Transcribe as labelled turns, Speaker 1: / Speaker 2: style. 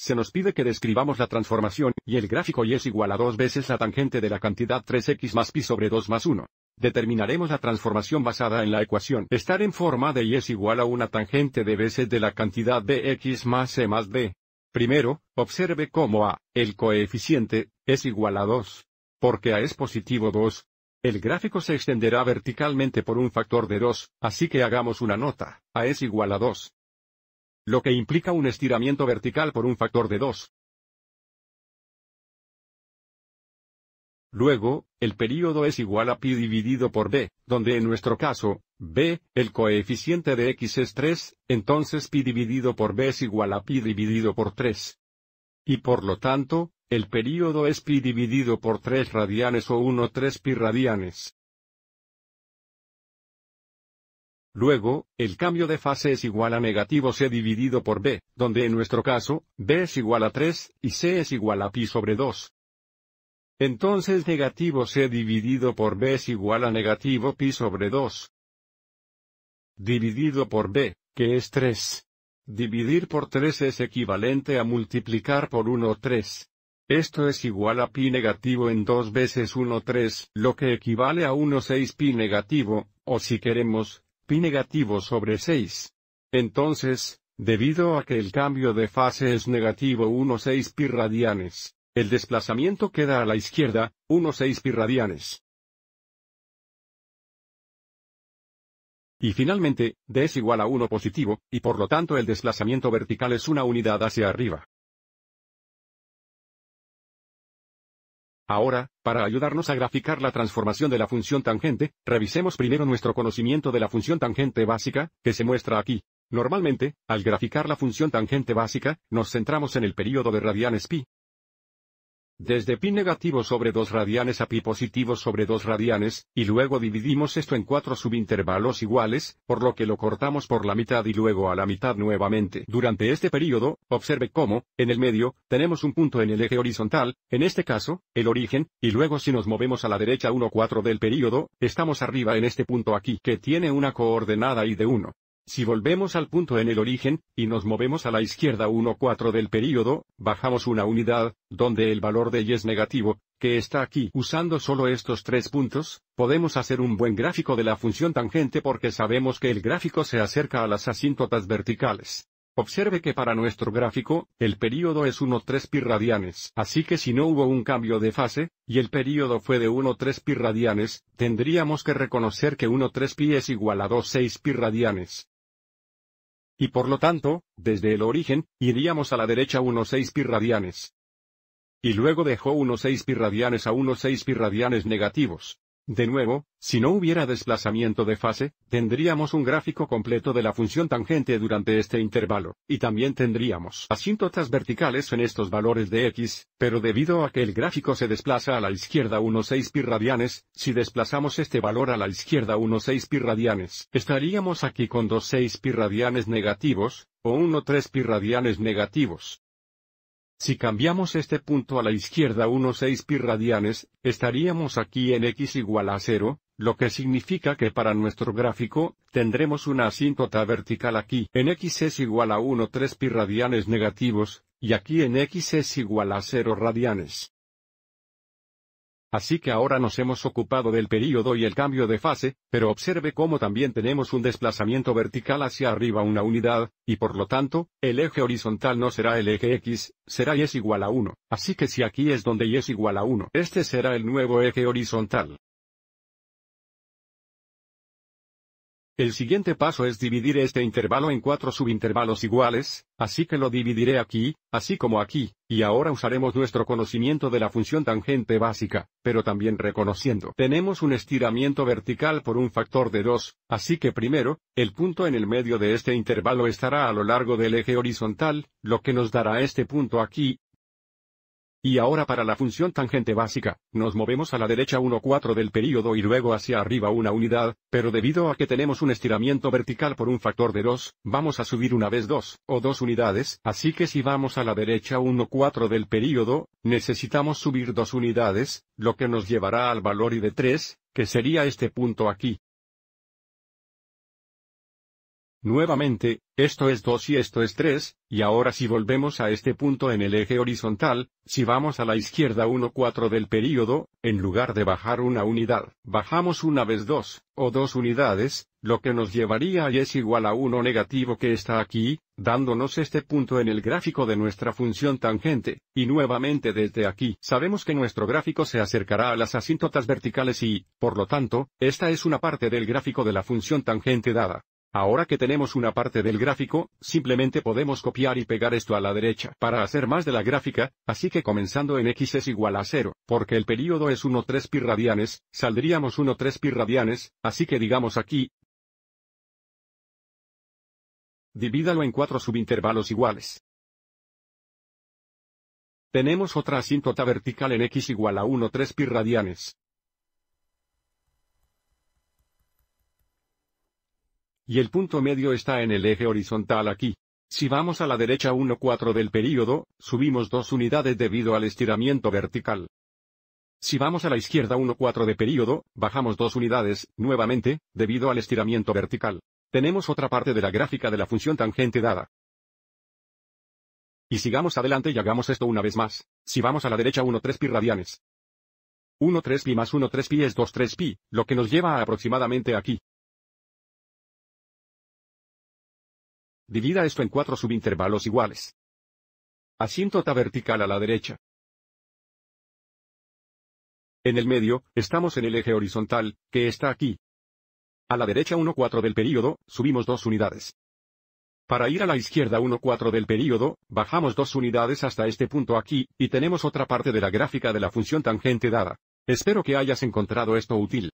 Speaker 1: Se nos pide que describamos la transformación, y el gráfico y es igual a 2 veces la tangente de la cantidad 3x más pi sobre 2 más 1. Determinaremos la transformación basada en la ecuación estar en forma de y es igual a una tangente de veces de la cantidad de x más c e más b. Primero, observe cómo a, el coeficiente, es igual a 2. Porque a es positivo 2. El gráfico se extenderá verticalmente por un factor de 2, así que hagamos una nota, a es igual a 2 lo que implica un estiramiento vertical por un factor de 2. Luego, el período es igual a pi dividido por b, donde en nuestro caso, b, el coeficiente de x es 3, entonces pi dividido por b es igual a pi dividido por 3. Y por lo tanto, el período es pi dividido por 3 radianes o 1 3 pi radianes. Luego, el cambio de fase es igual a negativo C dividido por B, donde en nuestro caso, B es igual a 3, y C es igual a pi sobre 2. Entonces negativo C dividido por B es igual a negativo pi sobre 2. Dividido por B, que es 3. Dividir por 3 es equivalente a multiplicar por 1 3. Esto es igual a pi negativo en 2 veces 1 3, lo que equivale a 1 6 pi negativo, o si queremos, pi negativo sobre 6. Entonces, debido a que el cambio de fase es negativo 1,6 pi radianes, el desplazamiento queda a la izquierda, 1,6 pi radianes.
Speaker 2: Y finalmente, d es igual a 1 positivo, y por lo tanto el desplazamiento vertical es una unidad hacia arriba.
Speaker 1: Ahora, para ayudarnos a graficar la transformación de la función tangente, revisemos primero nuestro conocimiento de la función tangente básica, que se muestra aquí. Normalmente, al graficar la función tangente básica, nos centramos en el período de radianes pi, desde pi negativo sobre 2 radianes a pi positivo sobre 2 radianes, y luego dividimos esto en cuatro subintervalos iguales, por lo que lo cortamos por la mitad y luego a la mitad nuevamente. Durante este periodo, observe cómo, en el medio, tenemos un punto en el eje horizontal, en este caso, el origen, y luego si nos movemos a la derecha 4 del periodo, estamos arriba en este punto aquí que tiene una coordenada y de 1. Si volvemos al punto en el origen, y nos movemos a la izquierda 1 4 del período, bajamos una unidad, donde el valor de y es negativo, que está aquí. Usando solo estos tres puntos, podemos hacer un buen gráfico de la función tangente porque sabemos que el gráfico se acerca a las asíntotas verticales. Observe que para nuestro gráfico, el período es 1 3 pi radianes, así que si no hubo un cambio de fase, y el período fue de 1 3 pi radianes, tendríamos que reconocer que 1 3 pi es igual a 2 6 pi radianes. Y por lo tanto, desde el origen, iríamos a la derecha unos seis pi radianes. Y luego dejó unos 6 pi radianes a unos 6 pi radianes negativos. De nuevo, si no hubiera desplazamiento de fase, tendríamos un gráfico completo de la función tangente durante este intervalo, y también tendríamos asíntotas verticales en estos valores de x, pero debido a que el gráfico se desplaza a la izquierda unos 6 pi radianes, si desplazamos este valor a la izquierda unos 6 pi radianes, estaríamos aquí con dos 6 pi radianes negativos, o 1 3 pi radianes negativos. Si cambiamos este punto a la izquierda unos 6 pi radianes, estaríamos aquí en x igual a 0, lo que significa que para nuestro gráfico, tendremos una asíntota vertical aquí en x es igual a 1 3 pi radianes negativos, y aquí en x es igual a 0 radianes. Así que ahora nos hemos ocupado del período y el cambio de fase, pero observe cómo también tenemos un desplazamiento vertical hacia arriba una unidad, y por lo tanto, el eje horizontal no será el eje X, será Y es igual a 1. Así que si aquí es donde Y es igual a 1, este será el nuevo eje horizontal. El siguiente paso es dividir este intervalo en cuatro subintervalos iguales, así que lo dividiré aquí, así como aquí, y ahora usaremos nuestro conocimiento de la función tangente básica, pero también reconociendo. Tenemos un estiramiento vertical por un factor de 2, así que primero, el punto en el medio de este intervalo estará a lo largo del eje horizontal, lo que nos dará este punto aquí, y ahora para la función tangente básica, nos movemos a la derecha 1 4 del período y luego hacia arriba una unidad, pero debido a que tenemos un estiramiento vertical por un factor de 2, vamos a subir una vez 2, o 2 unidades, así que si vamos a la derecha 1 4 del período, necesitamos subir 2 unidades, lo que nos llevará al valor y de 3, que sería este punto aquí. Nuevamente, esto es 2 y esto es 3, y ahora si volvemos a este punto en el eje horizontal, si vamos a la izquierda 1 4 del período, en lugar de bajar una unidad, bajamos una vez 2, o dos unidades, lo que nos llevaría y es igual a 1 negativo que está aquí, dándonos este punto en el gráfico de nuestra función tangente, y nuevamente desde aquí sabemos que nuestro gráfico se acercará a las asíntotas verticales y, por lo tanto, esta es una parte del gráfico de la función tangente dada. Ahora que tenemos una parte del gráfico, simplemente podemos copiar y pegar esto a la derecha para hacer más de la gráfica, así que comenzando en x es igual a 0, porque el periodo es 1,3 pi radianes, saldríamos 1,3 pi radianes, así que digamos aquí, divídalo en cuatro
Speaker 2: subintervalos iguales. Tenemos otra asíntota vertical
Speaker 1: en x igual a 1,3 pi radianes. Y el punto medio está en el eje horizontal aquí. Si vamos a la derecha 1 4 del período, subimos dos unidades debido al estiramiento vertical. Si vamos a la izquierda 1 4 de período, bajamos dos unidades, nuevamente, debido al estiramiento vertical. Tenemos otra parte de la gráfica de la función tangente dada. Y sigamos adelante y hagamos esto una vez más. Si vamos a la derecha 1 3 pi radianes. 1 3 pi más 1 3 pi es 2 3 pi, lo que nos lleva a aproximadamente
Speaker 2: aquí. Divida esto en cuatro subintervalos iguales. Asíntota vertical a la derecha. En el medio, estamos en el eje horizontal, que está aquí.
Speaker 1: A la derecha 1 4 del período, subimos dos unidades. Para ir a la izquierda 1 4 del período, bajamos dos unidades hasta este punto aquí, y tenemos otra parte de la gráfica de la función tangente dada. Espero que hayas encontrado esto útil.